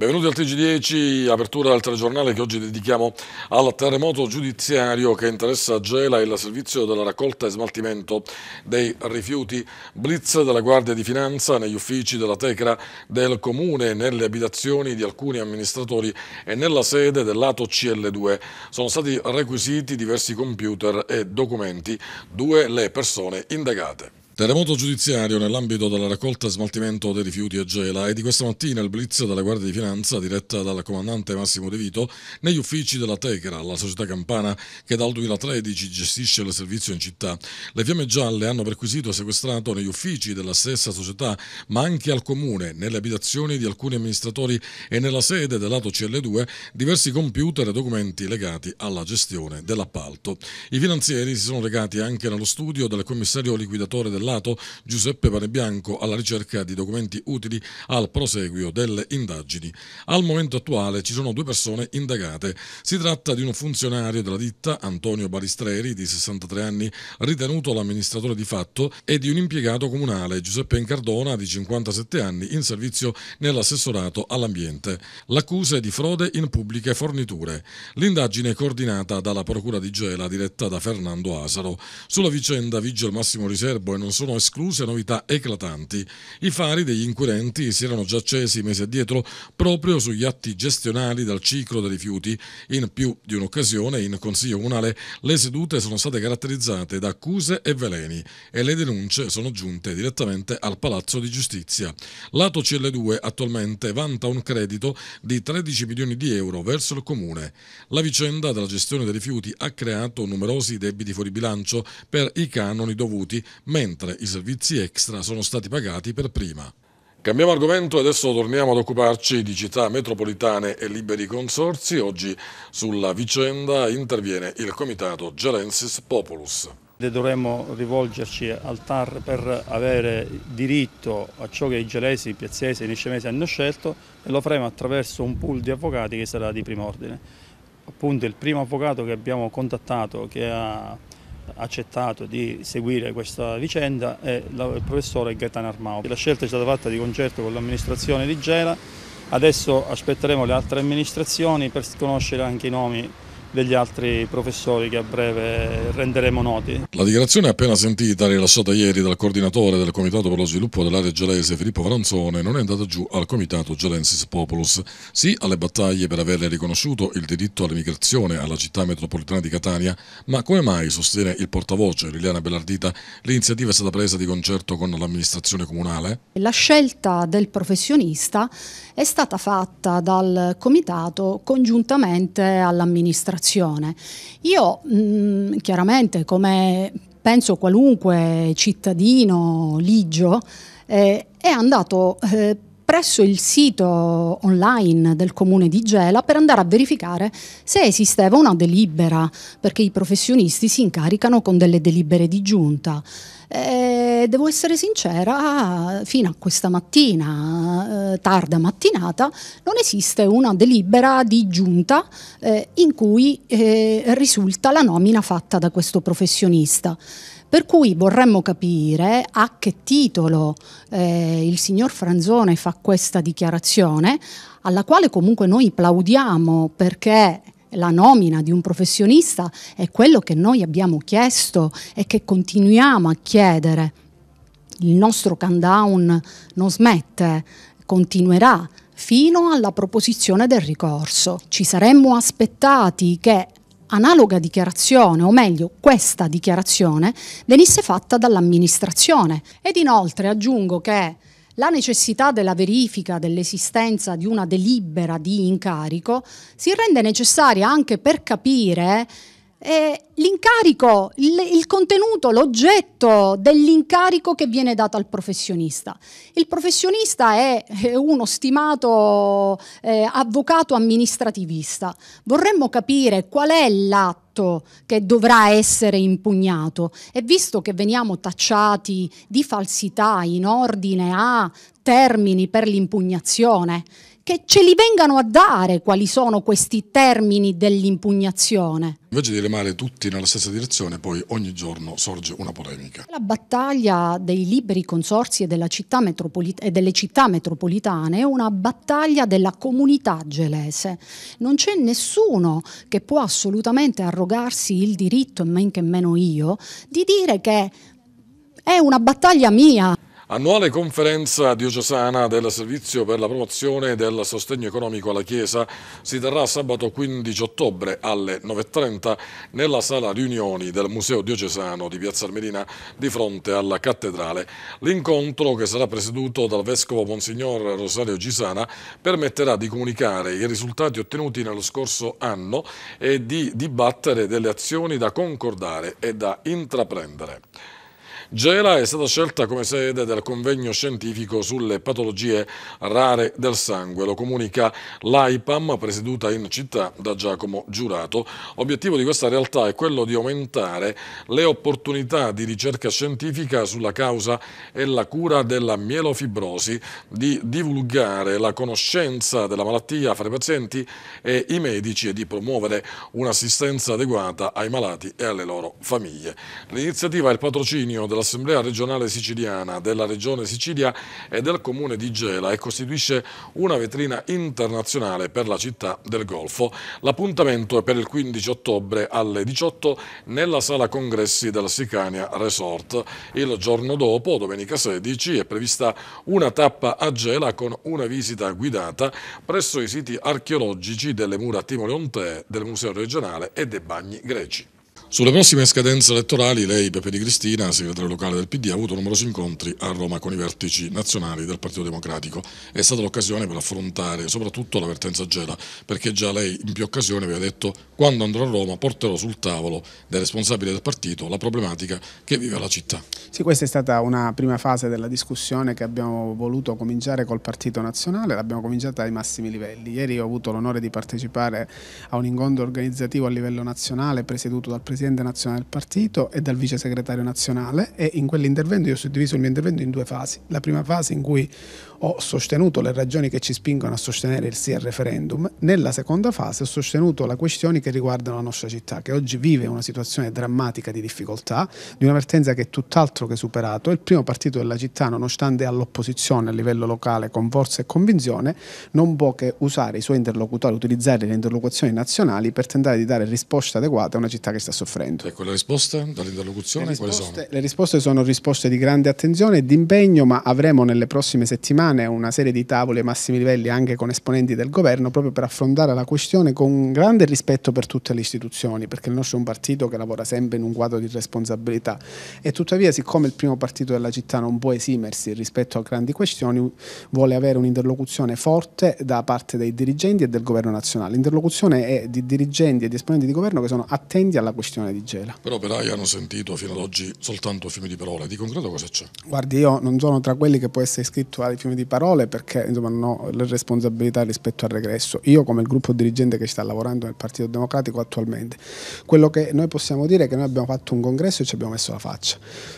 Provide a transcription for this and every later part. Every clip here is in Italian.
Benvenuti al TG10, apertura del telegiornale che oggi dedichiamo al terremoto giudiziario che interessa Gela e il servizio della raccolta e smaltimento dei rifiuti. Blitz della Guardia di Finanza negli uffici della Tecra del Comune, nelle abitazioni di alcuni amministratori e nella sede del lato CL2. Sono stati requisiti diversi computer e documenti, due le persone indagate. Terremoto giudiziario nell'ambito della raccolta e smaltimento dei rifiuti a Gela e di questa mattina il blitz della Guardia di Finanza diretta dal comandante Massimo De Vito negli uffici della Tecra, la società campana che dal 2013 gestisce il servizio in città. Le fiamme gialle hanno perquisito e sequestrato negli uffici della stessa società ma anche al comune, nelle abitazioni di alcuni amministratori e nella sede del lato CL2 diversi computer e documenti legati alla gestione dell'appalto. I finanzieri si sono legati anche nello studio del commissario liquidatore dell'appalto parlato Giuseppe Panebianco alla ricerca di documenti utili al proseguio delle indagini. Al momento attuale ci sono due persone indagate. Si tratta di un funzionario della ditta, Antonio Balistreri, di 63 anni, ritenuto l'amministratore di fatto, e di un impiegato comunale, Giuseppe Incardona, di 57 anni, in servizio nell'assessorato all'ambiente. L'accusa è di frode in pubbliche forniture. L'indagine è coordinata dalla Procura di Gela, diretta da Fernando Asaro. Sulla vicenda vige il massimo riservo e non non sono escluse novità eclatanti. I fari degli inquirenti si erano già accesi mesi addietro proprio sugli atti gestionali dal ciclo dei rifiuti. In più di un'occasione in Consiglio Comunale le sedute sono state caratterizzate da accuse e veleni e le denunce sono giunte direttamente al Palazzo di Giustizia. Lato CL2 attualmente vanta un credito di 13 milioni di euro verso il Comune. La vicenda della gestione dei rifiuti ha creato numerosi debiti fuori bilancio per i canoni dovuti, mentre mentre i servizi extra sono stati pagati per prima. Cambiamo argomento e adesso torniamo ad occuparci di città metropolitane e liberi consorsi. Oggi sulla vicenda interviene il comitato Gerensis Populus. Dovremmo rivolgerci al TAR per avere diritto a ciò che i gelesi, i piazzesi e i niscemesi hanno scelto e lo faremo attraverso un pool di avvocati che sarà di primo ordine. Appunto il primo avvocato che abbiamo contattato che ha accettato di seguire questa vicenda è il professore Gaetano Armao. La scelta è stata fatta di concerto con l'amministrazione di Gela, adesso aspetteremo le altre amministrazioni per conoscere anche i nomi degli altri professori che a breve renderemo noti. La dichiarazione appena sentita, rilasciata ieri dal coordinatore del Comitato per lo Sviluppo dell'area gelese Filippo Varanzone, non è andata giù al Comitato Gelensis Populus. Sì alle battaglie per averle riconosciuto il diritto all'emigrazione alla città metropolitana di Catania, ma come mai, sostiene il portavoce Liliana Bellardita, l'iniziativa è stata presa di concerto con l'amministrazione comunale? La scelta del professionista è stata fatta dal Comitato congiuntamente all'amministrazione generazione. Io mh, mm, chiaramente come penso qualunque cittadino ligio eh, è andato eh, presso il sito online del comune di Gela per andare a verificare se esisteva una delibera, perché i professionisti si incaricano con delle delibere di giunta. E eh, devo essere sincera, fino a questa mattina, eh, tarda mattinata, non esiste una delibera di giunta eh, in cui eh, risulta la nomina fatta da questo professionista. Per cui vorremmo capire a che titolo eh, il signor Franzone fa questa dichiarazione, alla quale comunque noi plaudiamo perché la nomina di un professionista è quello che noi abbiamo chiesto e che continuiamo a chiedere. Il nostro countdown non smette, continuerà fino alla proposizione del ricorso. Ci saremmo aspettati che analoga dichiarazione, o meglio questa dichiarazione, venisse fatta dall'amministrazione. Ed inoltre aggiungo che la necessità della verifica dell'esistenza di una delibera di incarico si rende necessaria anche per capire eh, l'incarico, il, il, contenuto, l'oggetto dell'incarico che viene dato al professionista. Il professionista è, uno stimato eh, avvocato amministrativista. Vorremmo capire qual è l'atto che dovrà essere impugnato e visto che veniamo tacciati di falsità in ordine a termini per l'impugnazione che ce li vengano a dare quali sono questi termini dell'impugnazione. Invece di remare tutti nella stessa direzione, poi ogni giorno sorge una polemica. La battaglia dei liberi consorsi e, città e, delle città metropolitane è una battaglia della comunità gelese. Non c'è nessuno che può assolutamente arrogarsi il diritto, e men che meno io, di dire che è una battaglia mia. Annuale conferenza diocesana del Servizio per la promozione del sostegno economico alla Chiesa si terrà sabato 15 ottobre alle 9.30 nella sala riunioni del Museo diocesano di Piazza Armerina di fronte alla cattedrale. L'incontro, che sarà presieduto dal Vescovo Monsignor Rosario Gisana, permetterà di comunicare i risultati ottenuti nello scorso anno e di dibattere delle azioni da concordare e da intraprendere. Gela è stata scelta come sede del convegno scientifico sulle patologie rare del sangue, lo comunica l'AIPAM presieduta in città da Giacomo Giurato. Obiettivo di questa realtà è quello di aumentare le opportunità di ricerca scientifica sulla causa e la cura della mielofibrosi, di divulgare la conoscenza della malattia fra i pazienti e i medici e di promuovere un'assistenza adeguata ai malati e alle loro famiglie. L'iniziativa è il patrocinio della dall'Assemblea regionale siciliana della Regione Sicilia e del Comune di Gela e costituisce una vetrina internazionale per la città del Golfo. L'appuntamento è per il 15 ottobre alle 18 nella sala congressi del Sicania Resort. Il giorno dopo, domenica 16, è prevista una tappa a Gela con una visita guidata presso i siti archeologici delle mura Timoleontee, del Museo regionale e dei bagni greci. Sulle prossime scadenze elettorali lei, Peppe Di Cristina, segretario locale del PD, ha avuto numerosi incontri a Roma con i vertici nazionali del Partito Democratico. È stata l'occasione per affrontare soprattutto l'avvertenza Gela, perché già lei in più occasioni aveva detto quando andrò a Roma porterò sul tavolo dei responsabili del partito la problematica che vive la città. Sì, questa è stata una prima fase della discussione che abbiamo voluto cominciare col Partito Nazionale, l'abbiamo cominciata ai massimi livelli. Ieri ho avuto l'onore di partecipare a un incontro organizzativo a livello nazionale presieduto dal Presidente presidente nazionale del partito e dal vice segretario nazionale e in quell'intervento io ho suddiviso il mio intervento in due fasi. La prima fase in cui ho sostenuto le ragioni che ci spingono a sostenere il sì al referendum, nella seconda fase ho sostenuto le questioni che riguardano la nostra città, che oggi vive una situazione drammatica di difficoltà, di una vertenza che è tutt'altro che superato. Il primo partito della città, nonostante all'opposizione a livello locale con forza e convinzione, non può che usare i suoi interlocutori, utilizzare le interlocuzioni nazionali per tentare di dare risposte adeguate a una città che sta soffrendo. Ecco, le risposte dall'interlocuzione le risposte, le risposte sono risposte di grande attenzione e di impegno, ma avremo nelle prossime settimane settimane una serie di tavole ai massimi livelli anche con esponenti del governo proprio per affrontare la questione con grande rispetto per tutte le istituzioni, perché il nostro è un partito che lavora sempre in un quadro di responsabilità e tuttavia siccome il primo partito della città non può esimersi rispetto a grandi questioni, vuole avere un'interlocuzione forte da parte dei dirigenti e del governo nazionale. L'interlocuzione è di dirigenti e di esponenti di governo che sono attenti alla questione di Gela. Però operai hanno sentito fino ad oggi soltanto fiumi di parole, di concreto cosa c'è? Guardi, io non sono tra quelli che può essere iscritto ai fiumi di di parole perché insomma, non ho le responsabilità rispetto al regresso. Io come il gruppo dirigente che sta lavorando nel Partito Democratico attualmente, quello che noi possiamo dire è che noi abbiamo fatto un congresso e ci abbiamo messo la faccia.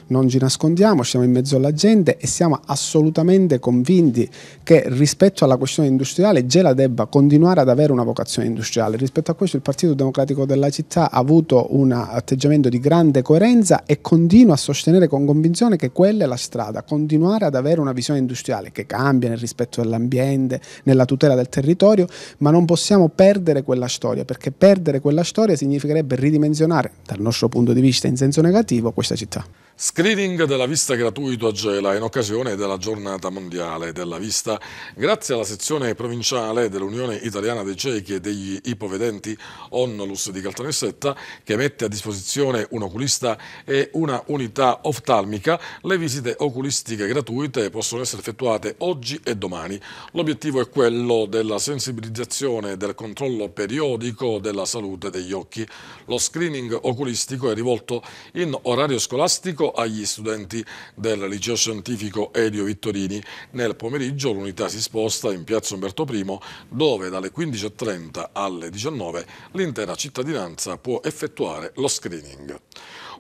Non ci nascondiamo, siamo in mezzo alla gente e siamo assolutamente convinti che rispetto alla questione industriale Gela debba continuare ad avere una vocazione industriale. Rispetto a questo il Partito Democratico della città ha avuto un atteggiamento di grande coerenza e continua a sostenere con convinzione che quella è la strada, continuare ad avere una visione industriale che cambia, nel rispetto dell'ambiente, nella tutela del territorio, ma non possiamo perdere quella storia, perché perdere quella storia significherebbe ridimensionare, dal nostro punto di vista in senso negativo, questa città. Screening della vista gratuito a Gela in occasione della giornata mondiale della vista. Grazie alla sezione provinciale dell'Unione Italiana dei Ciechi e degli Ipovedenti Onnolus di Caltanissetta che mette a disposizione un oculista e una unità oftalmica, le visite oculistiche gratuite possono essere effettuate oggi e domani. L'obiettivo è quello della sensibilizzazione e del controllo periodico della salute degli occhi. Lo screening oculistico è rivolto in orario scolastico Federico agli studenti del liceo scientifico Elio Vittorini. Nel pomeriggio l'unità si sposta in piazza Umberto I dove dalle 15.30 alle 19 l'intera cittadinanza può effettuare lo screening.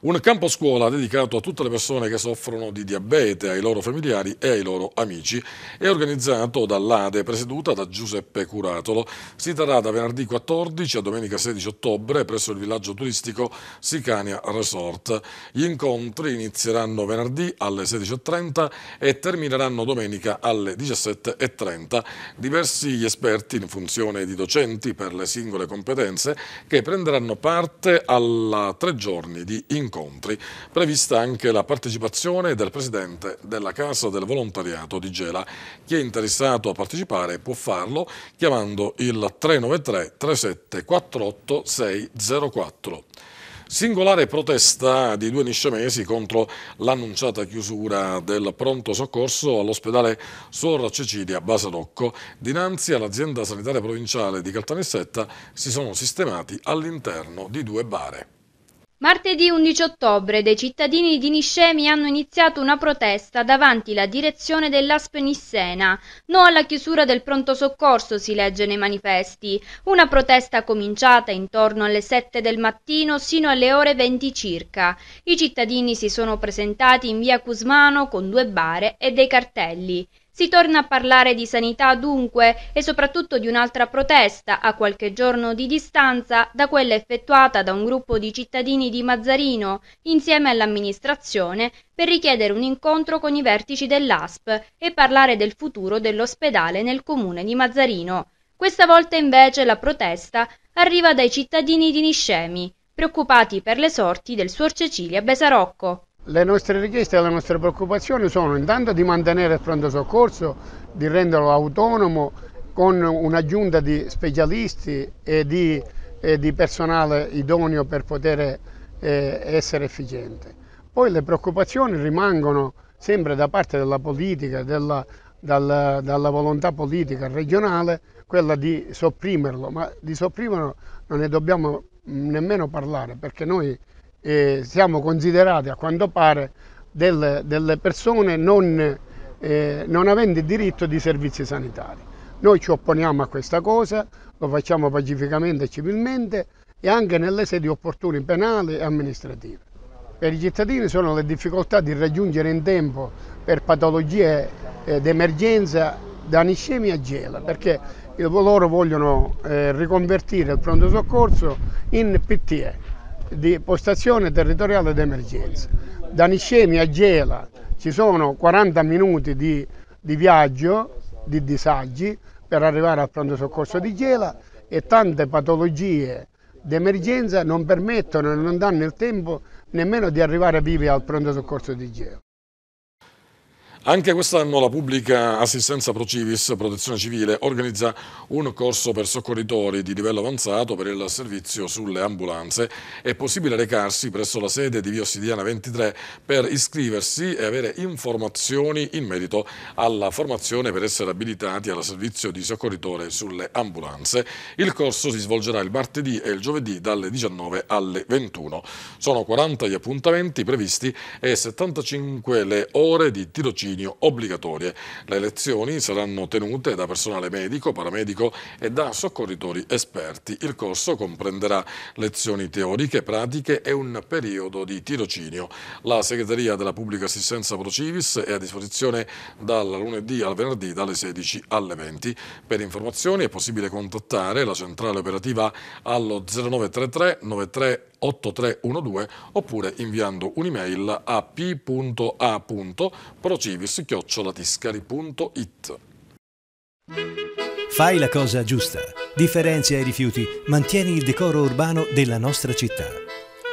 Un campo scuola dedicato a tutte le persone che soffrono di diabete, ai loro familiari e ai loro amici è organizzato dall'ADE, presieduta da Giuseppe Curatolo. Si terrà da venerdì 14 a domenica 16 ottobre presso il villaggio turistico Sicania Resort. Gli incontri inizieranno venerdì alle 16.30 e termineranno domenica alle 17.30. Diversi gli esperti in funzione di docenti per le singole competenze che prenderanno parte alla tre giorni di incontri incontri, prevista anche la partecipazione del Presidente della Casa del Volontariato di Gela. Chi è interessato a partecipare può farlo chiamando il 393 3748 604. Singolare protesta di due nisciamesi contro l'annunciata chiusura del pronto soccorso all'ospedale Suor Cecilia Basarocco. Dinanzi all'azienda sanitaria provinciale di Caltanissetta si sono sistemati all'interno di due bare. Martedì 11 ottobre dei cittadini di Niscemi hanno iniziato una protesta davanti la direzione dell'ASP Nissena. No alla chiusura del pronto soccorso, si legge nei manifesti. Una protesta cominciata intorno alle 7 del mattino sino alle ore 20 circa. I cittadini si sono presentati in via Cusmano con due bare e dei cartelli. Si torna a parlare di sanità dunque e soprattutto di un'altra protesta a qualche giorno di distanza da quella effettuata da un gruppo di cittadini di Mazzarino insieme all'amministrazione per richiedere un incontro con i vertici dell'ASP e parlare del futuro dell'ospedale nel comune di Mazzarino. Questa volta invece la protesta arriva dai cittadini di Niscemi, preoccupati per le sorti del suor Cecilia Besarocco. Le nostre richieste e le nostre preoccupazioni sono intanto di mantenere il pronto soccorso, di renderlo autonomo con un'aggiunta di specialisti e di, e di, personale idoneo per poter eh, essere efficiente. Poi le preoccupazioni rimangono sempre da parte della politica, della, dalla, dalla volontà politica regionale, quella di sopprimerlo, ma di sopprimerlo non ne dobbiamo mm, nemmeno parlare perché noi eh, siamo considerati a quanto pare delle, delle persone non, eh, non aventi diritto di servizi sanitari. Noi ci opponiamo a questa cosa, lo facciamo pacificamente e civilmente e anche nelle sedi opportune penali e amministrative. Per i cittadini sono le difficoltà di raggiungere in tempo per patologie eh, d'emergenza da aniscemia a gela, perché loro vogliono eh, riconvertire il pronto soccorso in PTE, di postazione territoriale d'emergenza. Da Niscemi a Gela ci sono 40 minuti di, di viaggio, di disagi, per arrivare al pronto soccorso di Gela e tante patologie d'emergenza non permettono e non danno il tempo nemmeno di arrivare vivi al pronto soccorso di Gela. Anche quest'anno la pubblica assistenza Procivis, protezione civile, organizza un corso per soccorritori di livello avanzato per il servizio sulle ambulanze. È possibile recarsi presso la sede di Via Ossidiana 23 per iscriversi e avere informazioni in merito alla formazione per essere abilitati al servizio di soccorritore sulle ambulanze. Il corso si svolgerà il martedì e il giovedì dalle 19 alle 21. Sono 40 gli appuntamenti previsti e 75 le ore di tirocinio scrutinio obbligatorie. Le lezioni saranno tenute da personale medico, paramedico e da soccorritori esperti. Il corso comprenderà lezioni teoriche, pratiche e un periodo di tirocinio. La segreteria della pubblica assistenza Procivis è a disposizione dal lunedì al venerdì dalle 16 alle 20. Per informazioni è possibile contattare la centrale operativa allo 0933 93 8312 oppure inviando un'email a p.a.procivis.it. Fai la cosa giusta, differenzia i rifiuti, mantieni il decoro urbano della nostra città.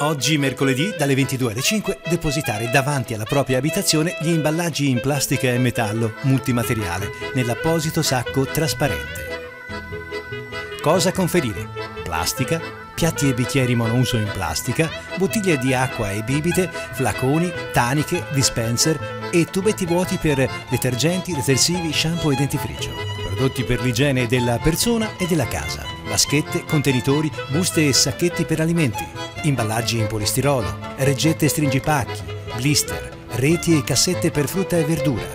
Oggi mercoledì dalle 22 alle 5 depositare davanti alla propria abitazione gli imballaggi in plastica e metallo multimateriale nell'apposito sacco trasparente. Cosa conferire? Plastica, piatti e bicchieri monouso in plastica, bottiglie di acqua e bibite, flaconi, taniche, dispenser e tubetti vuoti per detergenti, detersivi, shampoo e dentifricio. Prodotti per l'igiene della persona e della casa. Vaschette, contenitori, buste e sacchetti per alimenti. Imballaggi in polistirolo, reggette e stringipacchi, blister, reti e cassette per frutta e verdura.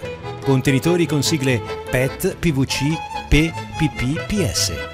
Contenitori con sigle PET, PVC, P, PP, PS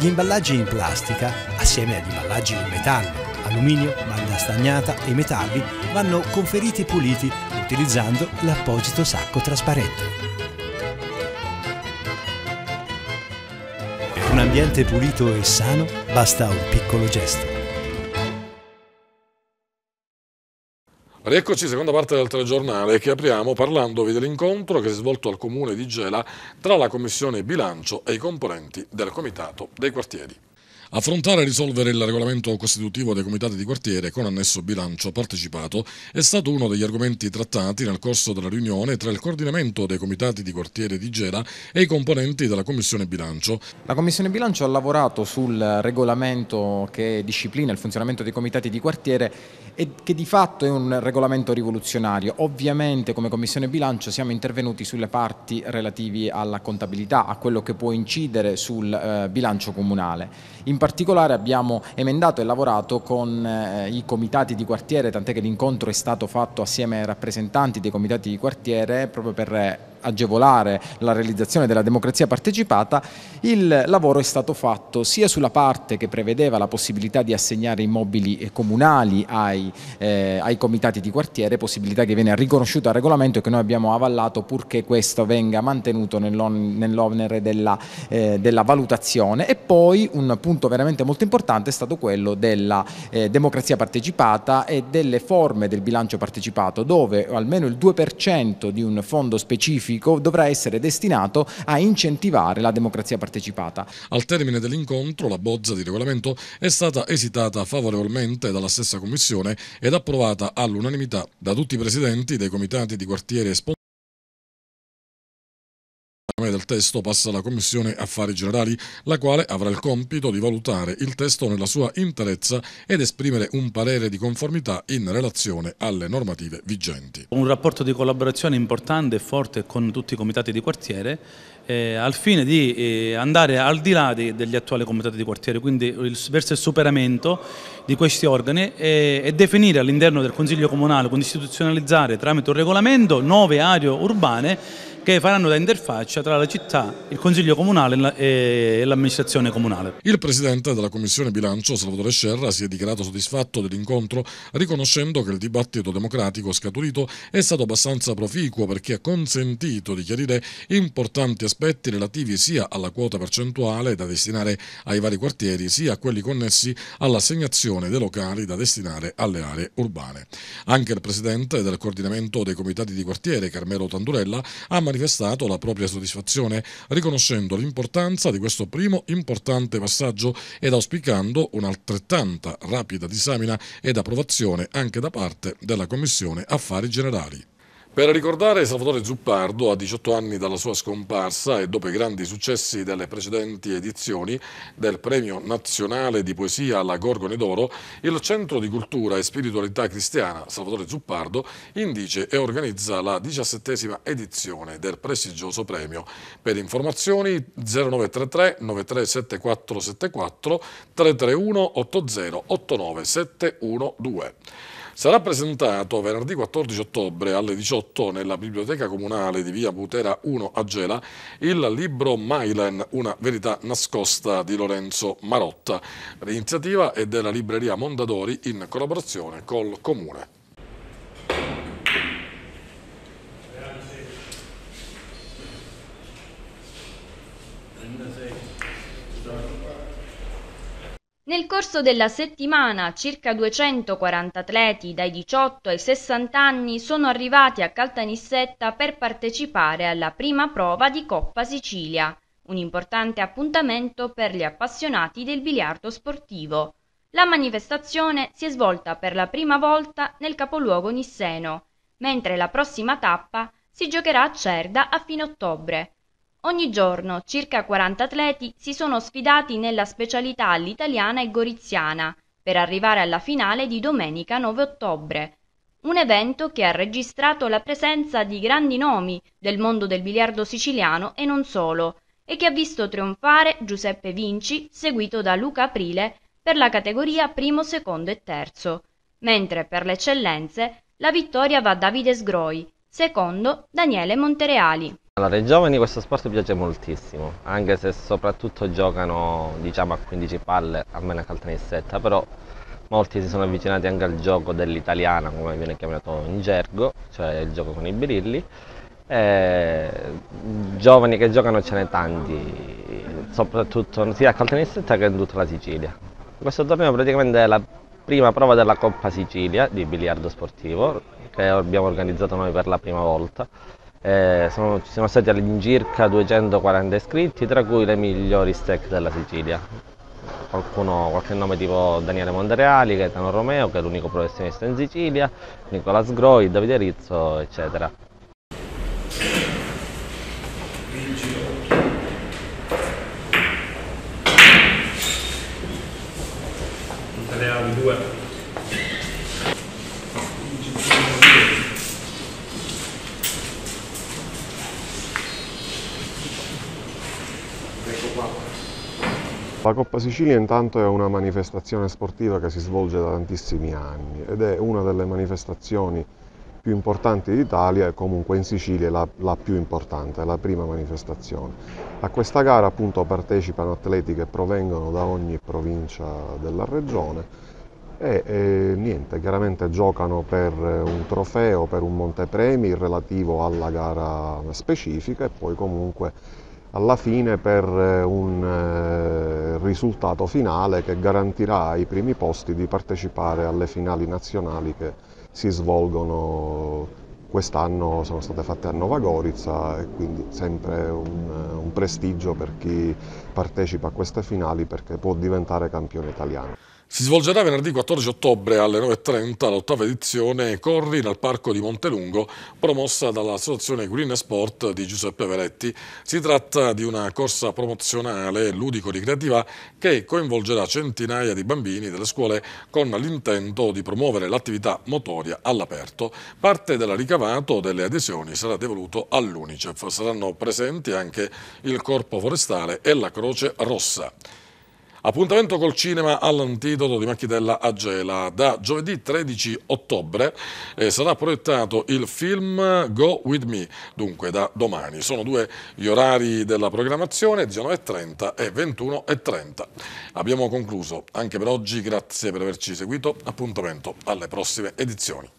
Gli imballaggi in plastica, assieme agli imballaggi in metallo, alluminio, banda stagnata e metalli, vanno conferiti puliti utilizzando l'apposito sacco trasparente. Per un ambiente pulito e sano basta un piccolo gesto. Rieccoci, seconda parte del telegiornale che apriamo parlandovi dell'incontro che si è svolto al comune di Gela tra la Commissione Bilancio e i componenti del Comitato dei Quartieri. Affrontare e risolvere il regolamento costitutivo dei comitati di quartiere con annesso bilancio partecipato è stato uno degli argomenti trattati nel corso della riunione tra il coordinamento dei comitati di quartiere di Gera e i componenti della Commissione Bilancio. La Commissione Bilancio ha lavorato sul regolamento che disciplina il funzionamento dei comitati di quartiere e che di fatto è un regolamento rivoluzionario. Ovviamente come Commissione Bilancio siamo intervenuti sulle parti relative alla contabilità, a quello che può incidere sul eh, bilancio comunale. In particolare abbiamo emendato e lavorato con eh, i comitati di quartiere, tant'è che l'incontro è stato fatto assieme ai rappresentanti dei comitati di quartiere proprio per agevolare la realizzazione della democrazia partecipata, il lavoro è stato fatto sia sulla parte che prevedeva la possibilità di assegnare immobili eh, comunali ai, eh, ai comitati di quartiere, possibilità che viene riconosciuta al regolamento e che noi abbiamo avallato purché questo venga mantenuto nell'onere della, eh, della, valutazione e poi un punto veramente molto importante è stato quello della eh, democrazia partecipata e delle forme del bilancio partecipato dove almeno il 2% di un fondo specifico specifico dovrà essere destinato a incentivare la democrazia partecipata. Al termine dell'incontro la bozza di regolamento è stata esitata favorevolmente dalla stessa Commissione ed approvata all'unanimità da tutti i presidenti dei comitati di quartiere e del testo passa alla Commissione Affari Generali, la quale avrà il compito di valutare il testo nella sua interezza ed esprimere un parere di conformità in relazione alle normative vigenti. Un rapporto di collaborazione importante e forte con tutti i comitati di quartiere eh, al fine di eh, andare al di là di, degli attuali comitati di quartiere, quindi il, verso il superamento di questi organi e, e definire all'interno del Consiglio Comunale, quindi istituzionalizzare tramite un regolamento nuove aree urbane che faranno da interfaccia tra la città, il Consiglio Comunale e l'amministrazione comunale. Il Presidente della Commissione Bilancio, Salvatore Scerra, si è dichiarato soddisfatto dell'incontro riconoscendo che il dibattito democratico scaturito è stato abbastanza proficuo perché ha consentito di chiarire importanti aspetti relativi sia alla quota percentuale da destinare ai vari quartieri sia a quelli connessi all'assegnazione dei locali da destinare alle aree urbane. Anche il Presidente del coordinamento dei comitati di quartiere, Carmelo Tandurella, ha manifestato la propria soddisfazione, riconoscendo l'importanza di questo primo importante passaggio ed auspicando un'altrettanta rapida disamina ed approvazione anche da parte della Commissione Affari Generali. Per ricordare Salvatore Zuppardo, a 18 anni dalla sua scomparsa e dopo i grandi successi delle precedenti edizioni del Premio Nazionale di Poesia alla Gorgone d'Oro, il Centro di Cultura e Spiritualità Cristiana Salvatore Zuppardo indice e organizza la diciassettesima edizione del prestigioso premio. Per informazioni 0933 937474 331 80 89 Sarà presentato venerdì 14 ottobre alle 18 nella Biblioteca Comunale di Via Butera 1 a Gela il libro Mailen, una verità nascosta di Lorenzo Marotta. L'iniziativa è della libreria Mondadori in collaborazione col Comune. Nel corso della settimana circa 240 atleti dai 18 ai 60 anni sono arrivati a Caltanissetta per partecipare alla prima prova di Coppa Sicilia, un importante appuntamento per gli appassionati del biliardo sportivo. La manifestazione si è svolta per la prima volta nel capoluogo nisseno, mentre la prossima tappa si giocherà a Cerda a fine ottobre. Ogni giorno circa 40 atleti si sono sfidati nella specialità all'italiana e goriziana per arrivare alla finale di domenica 9 ottobre. Un evento che ha registrato la presenza di grandi nomi del mondo del biliardo siciliano e non solo, e che ha visto trionfare Giuseppe Vinci, seguito da Luca Aprile, per la categoria primo, secondo e terzo, mentre per le eccellenze la vittoria va a Davide Sgroi, secondo Daniele Montereali. Allora, ai giovani questo sport piace moltissimo, anche se soprattutto giocano diciamo a 15 palle, almeno a caltanissetta, però molti si sono avvicinati anche al gioco dell'italiana, come viene chiamato in gergo, cioè il gioco con i birilli. E eh, giovani che giocano ce ne tanti, soprattutto sia a caltanissetta che in tutta la Sicilia. Questo torneo praticamente è la prima prova della Coppa Sicilia di biliardo sportivo che abbiamo organizzato noi per la prima volta eh, sono, ci siamo stati all'incirca 240 iscritti, tra cui le migliori stack della Sicilia. Qualcuno, qualche nome tipo Daniele Mondareali, Gaetano Romeo, che è l'unico professionista in Sicilia, Nicola Sgroi, Davide Rizzo, eccetera. Mondareali 2. La Coppa Sicilia intanto è una manifestazione sportiva che si svolge da tantissimi anni ed è una delle manifestazioni più importanti d'Italia e comunque in Sicilia è la, la, più importante, è la prima manifestazione. A questa gara appunto partecipano atleti che provengono da ogni provincia della regione e, e niente, chiaramente giocano per un trofeo, per un montepremi relativo alla gara specifica e poi comunque alla fine per eh, un eh, risultato finale che garantirà ai primi posti di partecipare alle finali nazionali che si svolgono quest'anno sono state fatte a Nova Gorizia e quindi sempre un, eh, un prestigio per chi partecipa a queste finali perché può diventare campione italiano. Si svolgerà venerdì 14 ottobre alle 9.30 l'ottava edizione Corri nel Parco di Montelungo, promossa dall'associazione Green Sport di Giuseppe Veretti. Si tratta di una corsa promozionale ludico-ricreativa che coinvolgerà centinaia di bambini delle scuole con l'intento di promuovere l'attività motoria all'aperto. Parte del ricavato delle adesioni sarà devoluto all'Unicef. Saranno presenti anche il Corpo Forestale e la Croce Rossa. Appuntamento col cinema all'antidoto di Macchitella a Gela. Da giovedì 13 ottobre eh, sarà proiettato il film Go With Me, dunque da domani. Sono due gli orari della programmazione, 19.30 e 21.30. Abbiamo concluso anche per oggi, grazie per averci seguito, appuntamento alle prossime edizioni.